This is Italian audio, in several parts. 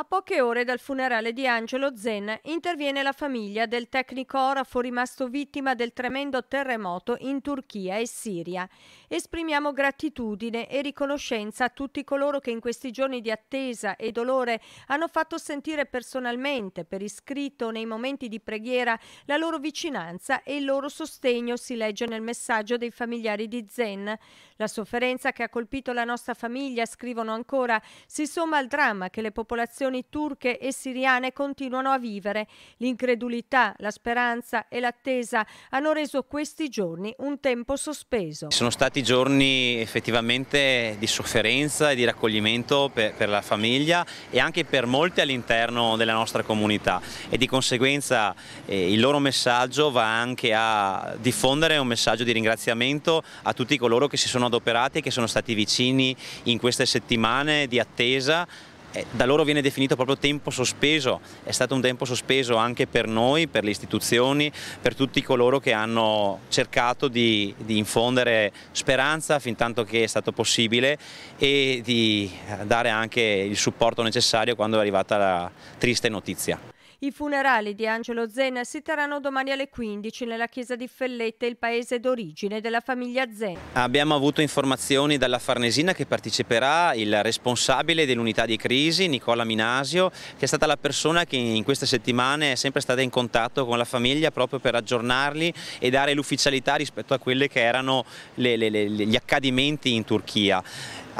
A poche ore dal funerale di Angelo Zen interviene la famiglia del tecnico orafo rimasto vittima del tremendo terremoto in Turchia e Siria. Esprimiamo gratitudine e riconoscenza a tutti coloro che in questi giorni di attesa e dolore hanno fatto sentire personalmente, per iscritto nei momenti di preghiera, la loro vicinanza e il loro sostegno, si legge nel messaggio dei familiari di Zen. La sofferenza che ha colpito la nostra famiglia, scrivono ancora, si somma al dramma che le popolazioni popolazioni turche e siriane continuano a vivere. L'incredulità, la speranza e l'attesa hanno reso questi giorni un tempo sospeso. Sono stati giorni effettivamente di sofferenza e di raccoglimento per, per la famiglia e anche per molti all'interno della nostra comunità e di conseguenza eh, il loro messaggio va anche a diffondere un messaggio di ringraziamento a tutti coloro che si sono adoperati e che sono stati vicini in queste settimane di attesa eh, da loro viene definito proprio tempo sospeso, è stato un tempo sospeso anche per noi, per le istituzioni, per tutti coloro che hanno cercato di, di infondere speranza fin tanto che è stato possibile e di dare anche il supporto necessario quando è arrivata la triste notizia. I funerali di Angelo Zena si terranno domani alle 15 nella chiesa di Fellette, il paese d'origine della famiglia Zena. Abbiamo avuto informazioni dalla Farnesina che parteciperà il responsabile dell'unità di crisi, Nicola Minasio, che è stata la persona che in queste settimane è sempre stata in contatto con la famiglia proprio per aggiornarli e dare l'ufficialità rispetto a quelli che erano le, le, le, gli accadimenti in Turchia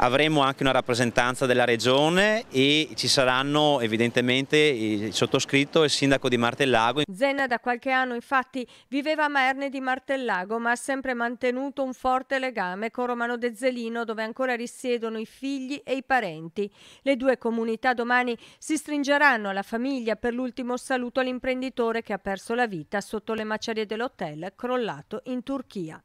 avremo anche una rappresentanza della regione e ci saranno evidentemente il sottoscritto e il sindaco di Martellago. Zena da qualche anno infatti viveva a Merne di Martellago ma ha sempre mantenuto un forte legame con Romano De Zelino dove ancora risiedono i figli e i parenti. Le due comunità domani si stringeranno alla famiglia per l'ultimo saluto all'imprenditore che ha perso la vita sotto le macerie dell'hotel crollato in Turchia.